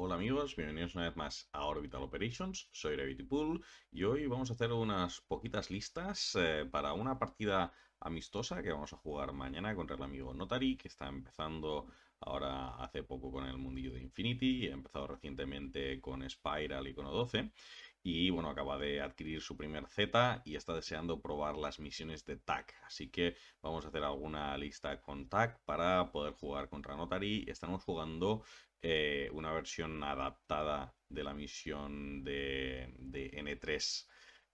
Hola amigos, bienvenidos una vez más a Orbital Operations, soy Gravity Pool y hoy vamos a hacer unas poquitas listas eh, para una partida amistosa que vamos a jugar mañana contra el amigo Notary, que está empezando ahora hace poco con el mundillo de Infinity, y ha empezado recientemente con Spiral y con O12 y bueno, acaba de adquirir su primer Z y está deseando probar las misiones de TAC. Así que vamos a hacer alguna lista con TAC para poder jugar contra Notary. Estamos jugando eh, una versión adaptada de la misión de, N3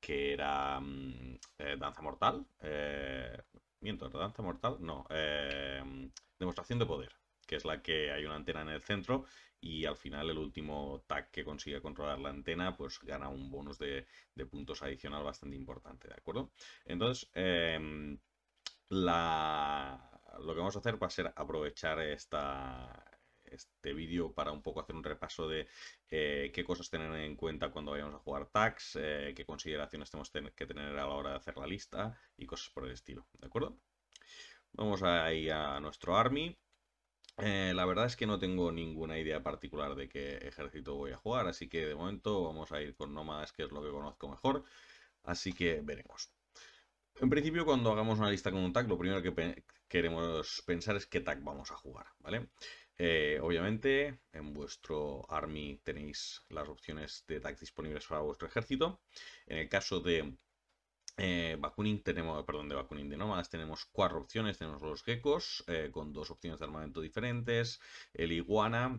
que era mm, eh, Danza Mortal. Eh, miento, Danza Mortal, no. Eh, mm, Demostración de poder que es la que hay una antena en el centro y al final el último tag que consigue controlar la antena pues gana un bonus de, puntos adicional bastante importante, ¿de acuerdo? Entonces, em, lo que vamos a hacer va a ser aprovechar este vídeo para un poco hacer un repaso de eh, qué cosas tener en cuenta cuando vayamos a jugar tags, eh, qué consideraciones tenemos que tener a la hora de hacer la lista y cosas por el estilo, ¿de acuerdo? Vamos ahí a nuestro army. Eh, la verdad es que no tengo ninguna idea particular de qué ejército voy a jugar, así que de momento vamos a ir con nómadas, que es lo que conozco mejor, así que veremos. En principio, cuando hagamos una lista con un tag, lo primero que queremos pensar es qué tag vamos a jugar, ¿vale? Eh, obviamente, en vuestro army tenéis las opciones de tag disponibles para vuestro ejército. En el caso de eh, tenemos, perdón, de Bakunin de nómadas tenemos cuatro opciones. Tenemos los geckos eh, con dos opciones de armamento diferentes, el iguana,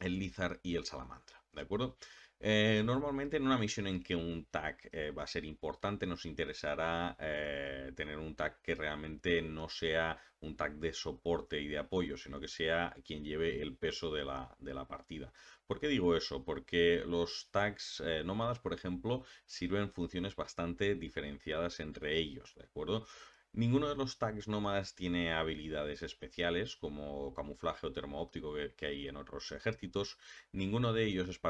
el lizar y el salamandra. ¿De acuerdo? Eh, normalmente en una misión en que un tag eh, va a ser importante nos interesará eh, tener un tag que realmente no sea un tag de soporte y de apoyo, sino que sea quien lleve el peso de la, de la partida. ¿Por qué digo eso? Porque los tags nómadas, por ejemplo, sirven funciones bastante diferenciadas entre ellos, ¿de acuerdo? Ninguno de los tags nómadas tiene habilidades especiales como camuflaje o termo que, que hay en otros ejércitos. Ninguno de ellos es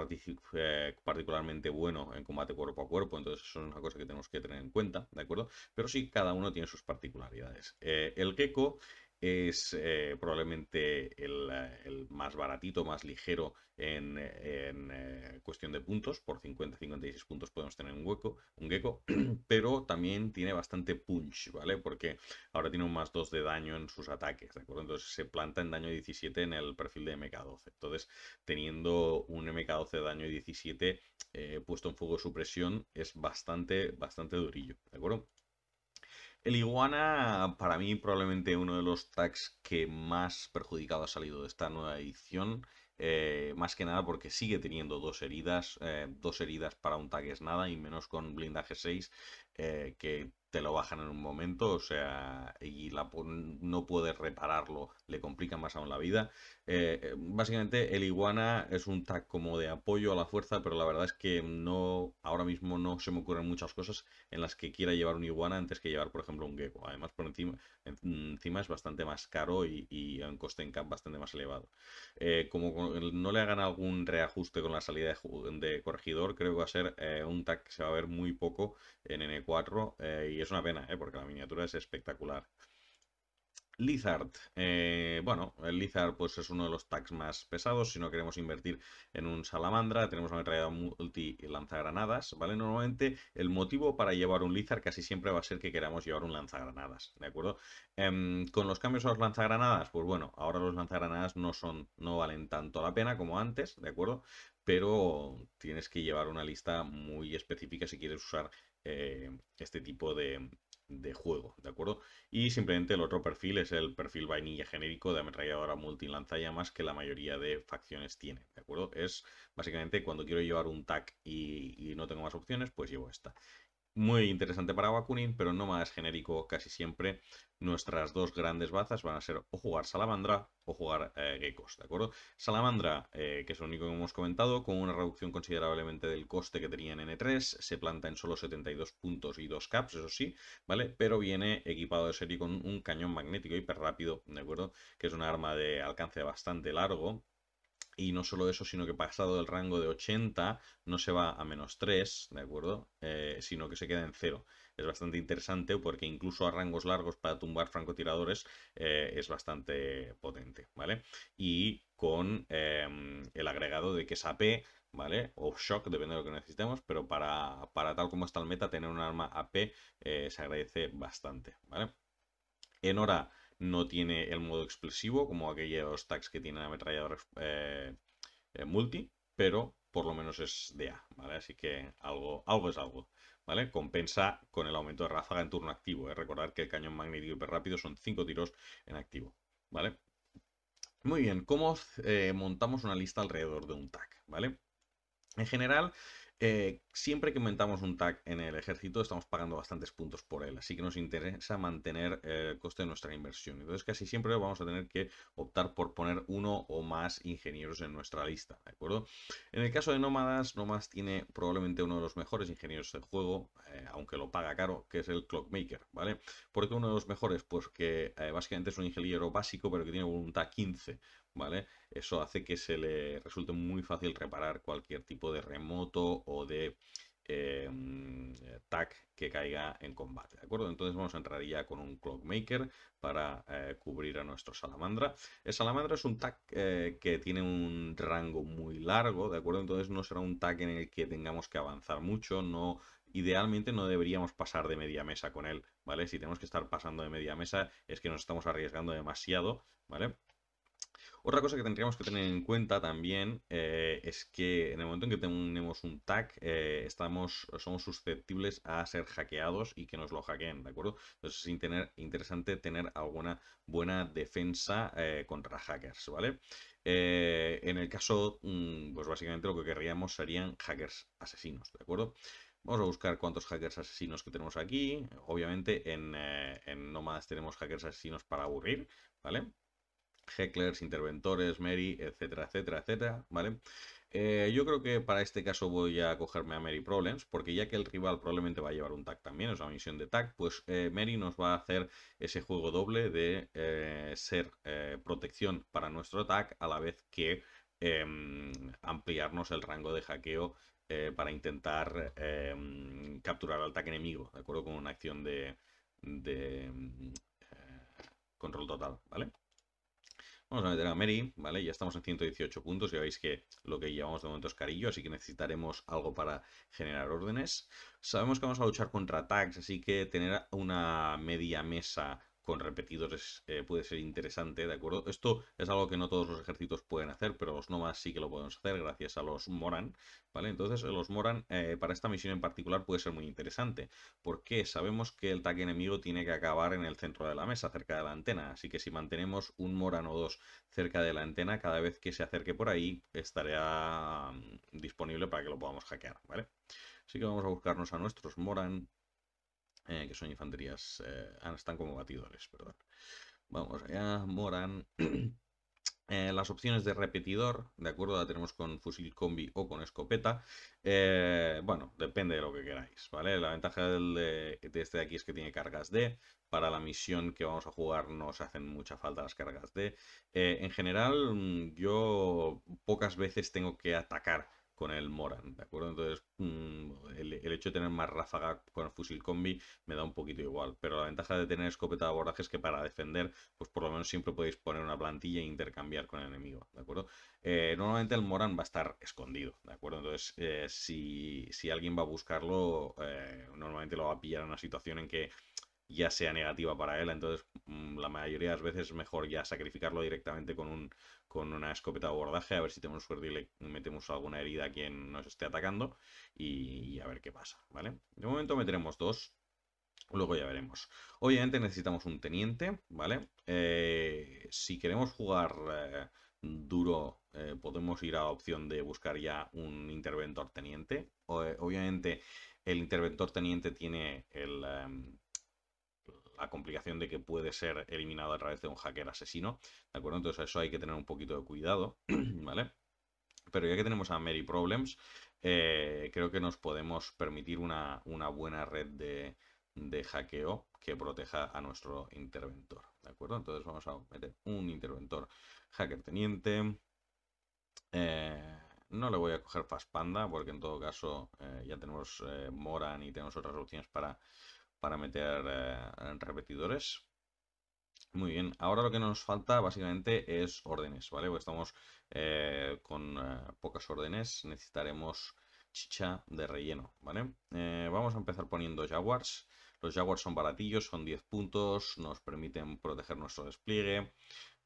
eh, particularmente bueno en combate cuerpo a cuerpo, entonces eso es una cosa que tenemos que tener en cuenta, ¿de acuerdo? Pero sí, cada uno tiene sus particularidades. Eh, el gecko es eh, probablemente eh, el, más baratito, más ligero en, eh, cuestión de puntos. Por 50-56 puntos podemos tener un hueco, un gecko, pero también tiene bastante punch, ¿vale? Porque ahora tiene un más 2 de daño en sus ataques, ¿de acuerdo? Entonces se planta en daño 17 en el perfil de MK12. Entonces, teniendo un MK12 de daño 17 puesto en fuego de supresión, es bastante, bastante durillo, ¿de acuerdo? El Iguana, para mí, probablemente uno de los tags que más perjudicado ha salido de esta nueva edición. Eh, más que nada porque sigue teniendo dos heridas, eh, dos heridas para un tag es nada y menos con blindaje 6. Eh, que te lo bajan en un momento, o sea, y la, no puedes repararlo, le complica más aún la vida. Eh, eh, básicamente, el iguana es un tag como de apoyo a la fuerza, pero la verdad es que no, ahora mismo no se me ocurren muchas cosas en las que quiera llevar un iguana antes que llevar, por ejemplo, un gecko. Además, por encima, encima es bastante más caro y, y un coste en cap bastante más elevado. como no le hagan algún reajuste con la salida de, corregidor, creo que va a ser un tag que se va a ver muy poco en n eh, y es una pena, eh, porque la miniatura es espectacular. Lizard, eh, bueno, el Lizard pues es uno de los tags más pesados, si no queremos invertir en un salamandra, tenemos una metralla multi lanzagranadas, ¿vale? Normalmente el motivo para llevar un Lizard casi siempre va a ser que queramos llevar un lanzagranadas, ¿de acuerdo? Em, con los cambios a los lanzagranadas, pues bueno, ahora los lanzagranadas no son, no valen tanto la pena como antes, ¿de acuerdo? Pero tienes que llevar una lista muy específica si quieres usar eh, este tipo de, juego, ¿de acuerdo? Y simplemente el otro perfil es el perfil vainilla genérico de ametralladora más que la mayoría de facciones tiene, ¿de acuerdo? Es básicamente cuando quiero llevar un tag y, y no tengo más opciones, pues llevo esta muy interesante para Bakunin, pero no más genérico casi siempre. Nuestras dos grandes bazas van a ser o jugar Salamandra o jugar eh, Geckos, ¿de acuerdo? Salamandra, eh, que es lo único que hemos comentado, con una reducción considerablemente del coste que tenía en N3, se planta en solo 72 puntos y 2 caps, eso sí, ¿vale? Pero viene equipado de serie con un cañón magnético hiper rápido, ¿de acuerdo? Que es un arma de alcance bastante largo, y no solo eso, sino que pasado el rango de 80 no se va a menos 3, ¿de acuerdo? Eh, sino que se queda en 0. Es bastante interesante porque incluso a rangos largos para tumbar francotiradores eh, es bastante potente, ¿vale? Y con em, el agregado de que es AP, ¿vale? O Shock, depende de lo que necesitemos, pero para, para tal como está el meta, tener un arma AP eh, se agradece bastante, ¿vale? En hora no tiene el modo explosivo como aquellos tags que tienen ametrallador eh, eh, multi, pero por lo menos es de A, ¿vale? Así que algo, algo es algo, ¿vale? Compensa con el aumento de ráfaga en turno activo, ¿eh? Recordar que el cañón magnético rápido son 5 tiros en activo, ¿vale? Muy bien, ¿cómo eh, montamos una lista alrededor de un tag, ¿vale? En general, eh, siempre que aumentamos un tag en el ejército estamos pagando bastantes puntos por él, así que nos interesa mantener eh, el coste de nuestra inversión. Entonces casi siempre vamos a tener que optar por poner uno o más ingenieros en nuestra lista, ¿de acuerdo? En el caso de Nómadas, Nómadas tiene probablemente uno de los mejores ingenieros del juego, eh, aunque lo paga caro, que es el Clockmaker, ¿vale? ¿Por qué uno de los mejores? Pues que básicamente es un ingeniero básico, pero que tiene voluntad 15, ¿vale? Eso hace que se le resulte muy fácil reparar cualquier tipo de remoto o de eh, tag que caiga en combate, ¿de acuerdo? Entonces vamos a entrar ya con un Clockmaker para eh, cubrir a nuestro Salamandra. El Salamandra es un tag eh, que tiene un rango muy largo, ¿de acuerdo? Entonces no será un tag en el que tengamos que avanzar mucho, no idealmente no deberíamos pasar de media mesa con él, ¿vale? Si tenemos que estar pasando de media mesa es que nos estamos arriesgando demasiado, ¿vale? Otra cosa que tendríamos que tener en cuenta también eh, es que en el momento en que tenemos un tag, eh, estamos, somos susceptibles a ser hackeados y que nos lo hackeen, ¿de acuerdo? Entonces es tener, interesante tener alguna buena defensa eh, contra hackers, ¿vale? en el caso, mm, pues básicamente lo que querríamos serían hackers asesinos, ¿de acuerdo? Vamos a buscar cuántos hackers asesinos que tenemos aquí. Obviamente en, en Nomads tenemos hackers asesinos para aburrir, ¿vale? hecklers, interventores, Mary, etcétera, etcétera, etcétera, ¿vale? Eh, yo creo que para este caso voy a cogerme a Mary Problems, porque ya que el rival probablemente va a llevar un tag también, es una misión de tag, pues eh, Mary nos va a hacer ese juego doble de eh, ser protección para nuestro tag, a la vez que em, ampliarnos el rango de hackeo para intentar em, capturar al tag enemigo, ¿de acuerdo? Con una acción de em, control total, ¿vale? Vamos a meter a Mary, ¿vale? Ya estamos en 118 puntos, ya veis que lo que llevamos de momento es carillo, así que necesitaremos algo para generar órdenes. Sabemos que vamos a luchar contra attacks, así que tener una media mesa con repetidores eh, puede ser interesante, ¿de acuerdo? Esto es algo que no todos los ejércitos pueden hacer, pero los nomás sí que lo podemos hacer gracias a los Moran, ¿vale? Entonces los Moran eh, para esta misión en particular puede ser muy interesante, porque sabemos que el ataque enemigo tiene que acabar en el centro de la mesa, cerca de la antena, así que si mantenemos un Moran o dos cerca de la antena, cada vez que se acerque por ahí estaría mm, disponible para que lo podamos hackear, ¿vale? Así que vamos a buscarnos a nuestros Moran eh, que son infanterías, eh, están como batidores, perdón. Vamos allá, Moran. Eh, las opciones de repetidor, de acuerdo, la tenemos con fusil combi o con escopeta. bueno, depende de lo que queráis, ¿vale? La ventaja de, este de aquí es que tiene cargas D. Para la misión que vamos a jugar no se hacen mucha falta las cargas D. en general, mm, yo pocas veces tengo que atacar con el Moran, ¿de acuerdo? Entonces, mm, el, hecho de tener más ráfaga con el fusil combi me da un poquito igual, pero la ventaja de tener escopeta de abordaje es que para defender, pues por lo menos siempre podéis poner una plantilla e intercambiar con el enemigo, ¿de acuerdo? Eh, normalmente el Moran va a estar escondido, ¿de acuerdo? Entonces, eh, si, alguien va a buscarlo, eh, normalmente lo va a pillar en una situación en que ya sea negativa para él, entonces mm, la mayoría de las veces es mejor ya sacrificarlo directamente con, un, con una escopeta de abordaje, a ver si tenemos suerte y le metemos alguna herida a quien nos esté atacando y, a ver qué pasa, ¿vale? De momento meteremos dos, Luego ya veremos. Obviamente necesitamos un teniente, ¿vale? Eh, si queremos jugar eh, duro, eh, podemos ir a la opción de buscar ya un interventor teniente. O, obviamente el interventor teniente tiene el... Em, la complicación de que puede ser eliminado a través de un hacker asesino, ¿de acuerdo? Entonces eso hay que tener un poquito de cuidado, ¿vale? Pero ya que tenemos a Mary Problems, eh, creo que nos podemos permitir una, buena red de, hackeo que proteja a nuestro interventor. ¿De acuerdo? Entonces vamos a meter un interventor hacker teniente. Eh, no le voy a coger Fast Panda, porque en todo caso eh, ya tenemos Moran y tenemos otras opciones para para meter eh, repetidores. Muy bien, ahora lo que nos falta básicamente es órdenes, ¿vale? estamos eh, con eh, pocas órdenes, necesitaremos chicha de relleno, ¿vale? vamos a empezar poniendo jaguars. Los jaguars son baratillos, son 10 puntos, nos permiten proteger nuestro despliegue,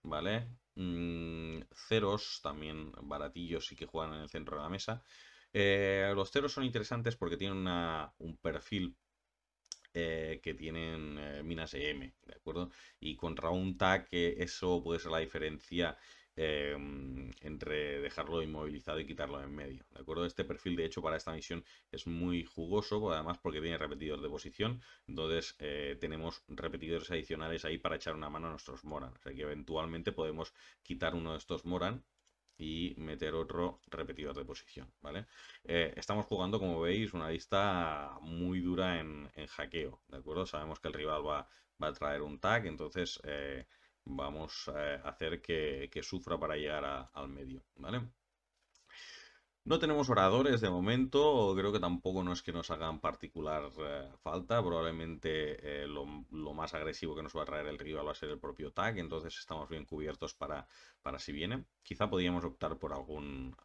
¿vale? Mm, ceros, también baratillos y que juegan en el centro de la mesa. los ceros son interesantes porque tienen un perfil eh, que tienen eh, minas EM, ¿de acuerdo? Y contra un TAC eso puede ser la diferencia eh, entre dejarlo inmovilizado y quitarlo en medio, ¿de acuerdo? Este perfil, de hecho, para esta misión es muy jugoso, además porque tiene repetidores de posición, entonces tenemos repetidores adicionales ahí para echar una mano a nuestros Moran, o sea que eventualmente podemos quitar uno de estos Moran y meter otro repetidor de posición, ¿vale? Eh, estamos jugando, como veis, una lista muy dura en, hackeo, ¿de acuerdo? Sabemos que el rival va, a traer un tag, entonces eh, vamos a hacer que, sufra para llegar al medio, ¿vale? No tenemos oradores de momento, creo que tampoco no es que nos hagan particular eh, falta, probablemente lo, lo, más agresivo que nos va a traer el rival va a ser el propio tag, entonces estamos bien cubiertos para, para si viene. Quizá podríamos optar por algún,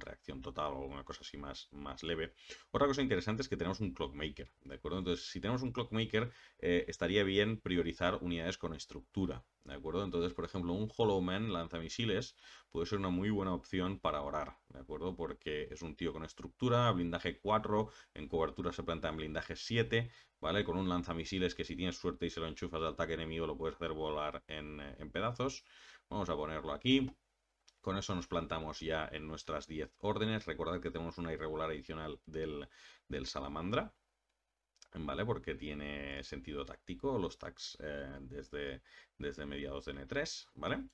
reacción total o alguna cosa así más, más leve. Otra cosa interesante es que tenemos un clockmaker, ¿de acuerdo? Entonces, si tenemos un clockmaker, eh, estaría bien priorizar unidades con estructura, ¿de acuerdo? Entonces, por ejemplo, un Hollow Man lanzamisiles puede ser una muy buena opción para orar, ¿de acuerdo? Porque es un tío con estructura, blindaje 4, en cobertura se planta en blindaje 7, ¿vale? Con un lanzamisiles que si tienes suerte y se lo enchufas al ataque enemigo lo puedes hacer volar en, eh, en pedazos. Vamos a ponerlo aquí. Con eso nos plantamos ya en nuestras 10 órdenes. Recordad que tenemos una irregular adicional del, salamandra, ¿vale? Porque tiene sentido táctico los tags eh, desde, mediados de N3, ¿vale?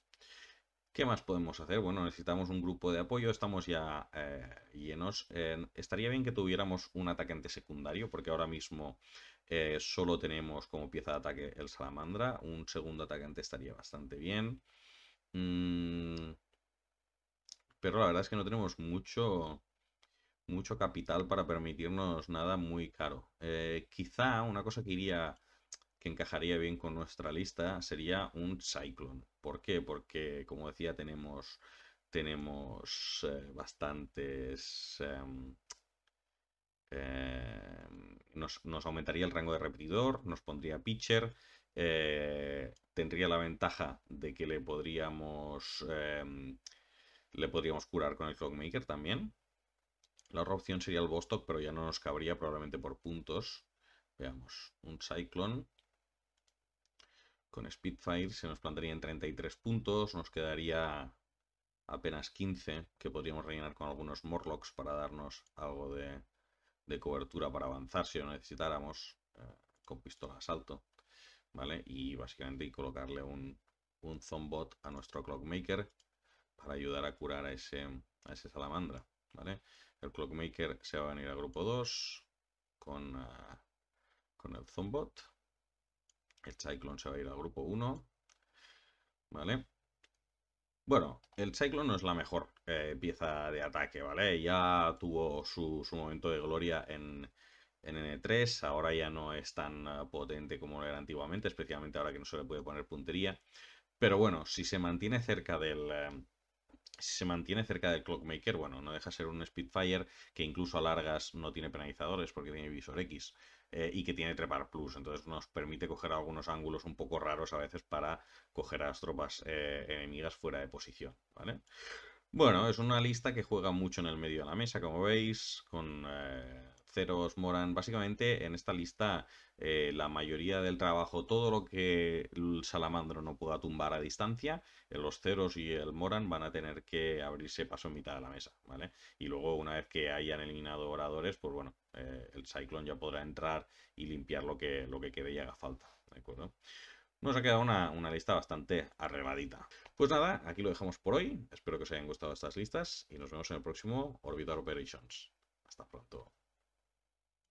¿Qué más podemos hacer? Bueno, necesitamos un grupo de apoyo, estamos ya eh, llenos. Eh, estaría bien que tuviéramos un atacante secundario, porque ahora mismo solo tenemos como pieza de ataque el salamandra. Un segundo atacante estaría bastante bien. Mm, pero la verdad es que no tenemos mucho, mucho capital para permitirnos nada muy caro. Eh, quizá una cosa que iría que encajaría bien con nuestra lista sería un Cyclone. ¿Por qué? Porque, como decía, tenemos, tenemos eh, bastantes... Em, em, nos, nos, aumentaría el rango de repetidor, nos pondría pitcher, eh, tendría la ventaja de que le podríamos, em, le curar con el Clockmaker también. La otra opción sería el Bostock, pero ya no nos cabría probablemente por puntos. Veamos, un Cyclone con Spitfire se nos plantaría en 33 puntos, nos quedaría apenas 15 que podríamos rellenar con algunos Morlocks para darnos algo de, cobertura para avanzar si lo necesitáramos eh, con pistola asalto. ¿vale? Y básicamente colocarle un, zombot a nuestro clockmaker para ayudar a curar a ese, salamandra, ¿vale? El clockmaker se va a venir al grupo 2 con, ah, con el zombot. El cyclone se va a ir al grupo 1, ¿vale? Bueno, el Cyclone no es la mejor eh, pieza de ataque, ¿vale? Ya tuvo su momento de gloria en, en N3, ahora ya no es tan ah, potente como lo era antiguamente, especialmente ahora que no se le puede poner puntería. Pero bueno, si se mantiene cerca del... Eh, si se mantiene cerca del Clockmaker, bueno, no deja ser un Spitfire que incluso a largas no tiene penalizadores porque tiene visor X eh, y que tiene Trepar Plus. Entonces nos permite coger algunos ángulos un poco raros a veces para coger a las tropas eh, enemigas fuera de posición, ¿vale? Bueno, es una lista que juega mucho en el medio de la mesa, como veis, con Ceros Moran. Básicamente en esta lista eh, la mayoría del trabajo, todo lo que el salamandro no pueda tumbar a distancia, eh, los ceros y el moran van a tener que abrirse paso en mitad de la mesa, ¿vale? Y luego una vez que hayan eliminado oradores, pues bueno, eh, el Cyclone ya podrá entrar y limpiar lo que, lo que quede y haga falta, ¿de acuerdo? Nos ha quedado una, lista bastante arrebadita. Pues nada, aquí lo dejamos por hoy. Espero que os hayan gustado estas listas y nos vemos en el próximo Orbital Operations. Hasta pronto.